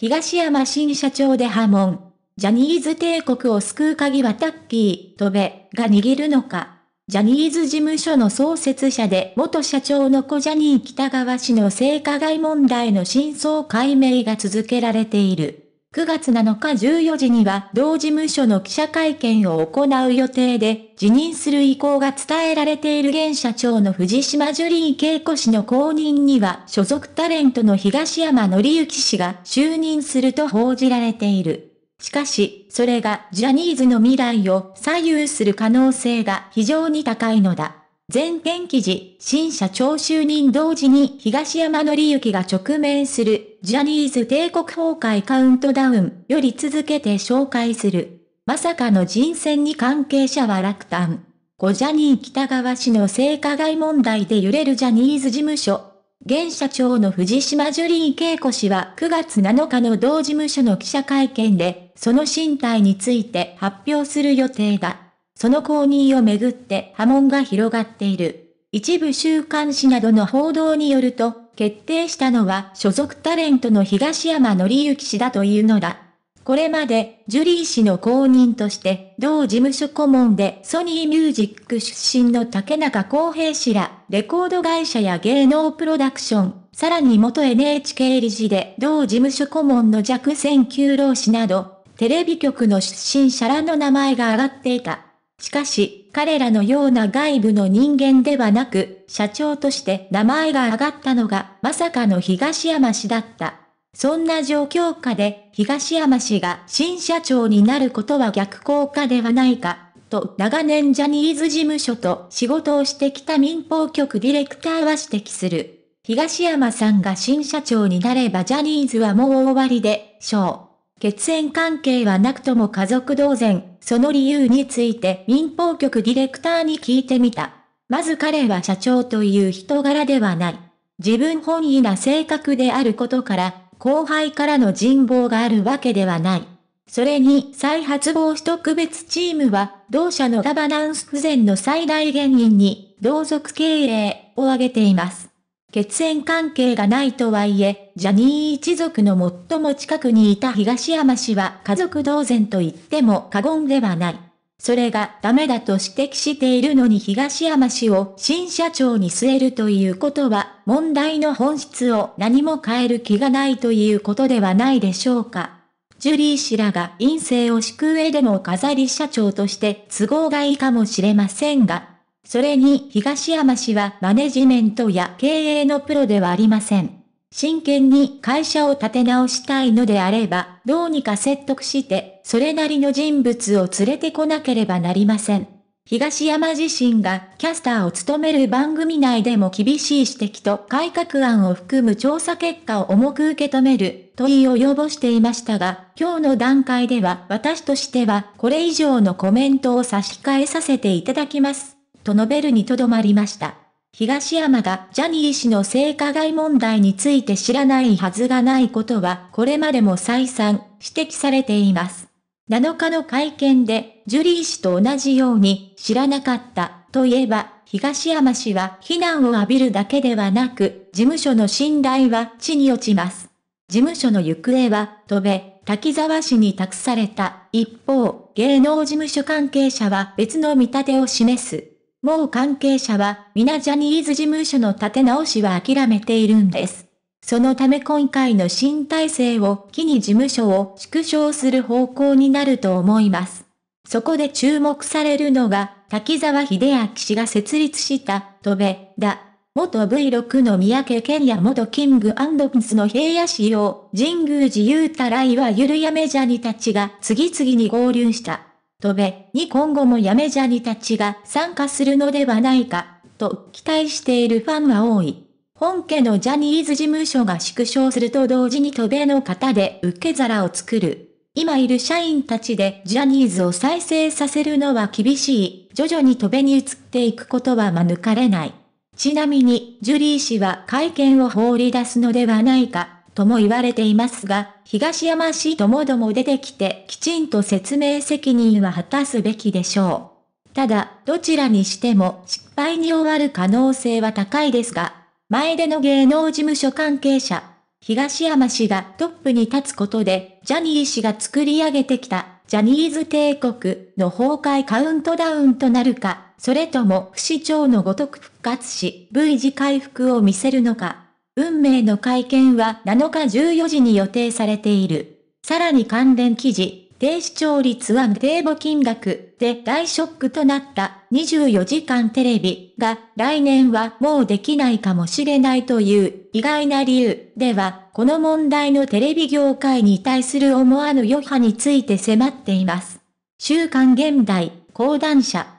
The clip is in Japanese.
東山新社長で波紋。ジャニーズ帝国を救う鍵はタッキー、戸べが握るのか。ジャニーズ事務所の創設者で元社長の小ジャニー北川氏の性加害問題の真相解明が続けられている。9月7日14時には同事務所の記者会見を行う予定で、辞任する意向が伝えられている現社長の藤島ジュリー恵子氏の後任には所属タレントの東山紀之氏が就任すると報じられている。しかし、それがジャニーズの未来を左右する可能性が非常に高いのだ。前編記事、新社長就任同時に東山紀之が直面する、ジャニーズ帝国崩壊カウントダウンより続けて紹介する。まさかの人選に関係者は落胆。小ジャニー北川氏の性加害問題で揺れるジャニーズ事務所。現社長の藤島ジュリー恵子氏は9月7日の同事務所の記者会見で、その進退について発表する予定だ。その公認をめぐって波紋が広がっている。一部週刊誌などの報道によると、決定したのは所属タレントの東山紀之氏だというのだ。これまで、ジュリー氏の後任として、同事務所顧問でソニーミュージック出身の竹中康平氏ら、レコード会社や芸能プロダクション、さらに元 NHK 理事で同事務所顧問の弱千九郎氏など、テレビ局の出身者らの名前が挙がっていた。しかし、彼らのような外部の人間ではなく、社長として名前が挙がったのが、まさかの東山氏だった。そんな状況下で、東山氏が新社長になることは逆効果ではないか、と長年ジャニーズ事務所と仕事をしてきた民放局ディレクターは指摘する。東山さんが新社長になればジャニーズはもう終わりで、しょう。血縁関係はなくとも家族同然、その理由について民放局ディレクターに聞いてみた。まず彼は社長という人柄ではない。自分本位な性格であることから、後輩からの人望があるわけではない。それに再発防止特別チームは、同社のガバナンス不全の最大原因に、同族経営を挙げています。血縁関係がないとはいえ、ジャニー一族の最も近くにいた東山氏は家族同然と言っても過言ではない。それがダメだと指摘しているのに東山氏を新社長に据えるということは問題の本質を何も変える気がないということではないでしょうか。ジュリー氏らが陰性を敷く上でも飾り社長として都合がいいかもしれませんが、それに東山氏はマネジメントや経営のプロではありません。真剣に会社を立て直したいのであれば、どうにか説得して、それなりの人物を連れてこなければなりません。東山自身がキャスターを務める番組内でも厳しい指摘と改革案を含む調査結果を重く受け止める問いを要望していましたが、今日の段階では私としてはこれ以上のコメントを差し控えさせていただきます。と述べるにとどまりました。東山がジャニー氏の性加害問題について知らないはずがないことはこれまでも再三指摘されています。7日の会見でジュリー氏と同じように知らなかったといえば東山氏は非難を浴びるだけではなく事務所の信頼は地に落ちます。事務所の行方は飛べ、滝沢氏に託された。一方、芸能事務所関係者は別の見立てを示す。もう関係者は皆ジャニーズ事務所の立て直しは諦めているんです。そのため今回の新体制を機に事務所を縮小する方向になると思います。そこで注目されるのが、滝沢秀明氏が設立した、戸部だ。元 V6 の三宅健也元キングアンスの平野仕様、神宮寺雄太らいはゆるやメジャニたちが次々に合流した。戸部に今後もやめジャニたちが参加するのではないか、と期待しているファンは多い。本家のジャニーズ事務所が縮小すると同時にとべの方で受け皿を作る。今いる社員たちでジャニーズを再生させるのは厳しい。徐々にとべに移っていくことは免れない。ちなみに、ジュリー氏は会見を放り出すのではないかとも言われていますが、東山氏ともども出てきてきちんと説明責任は果たすべきでしょう。ただ、どちらにしても失敗に終わる可能性は高いですが、前での芸能事務所関係者、東山氏がトップに立つことで、ジャニー氏が作り上げてきた、ジャニーズ帝国の崩壊カウントダウンとなるか、それとも不死鳥のごとく復活し、V 字回復を見せるのか。運命の会見は7日14時に予定されている。さらに関連記事、低視聴率は無定募金額で大ショックとなった24時間テレビが来年はもうできないかもしれないという意外な理由ではこの問題のテレビ業界に対する思わぬ余波について迫っています。週刊現代、講談社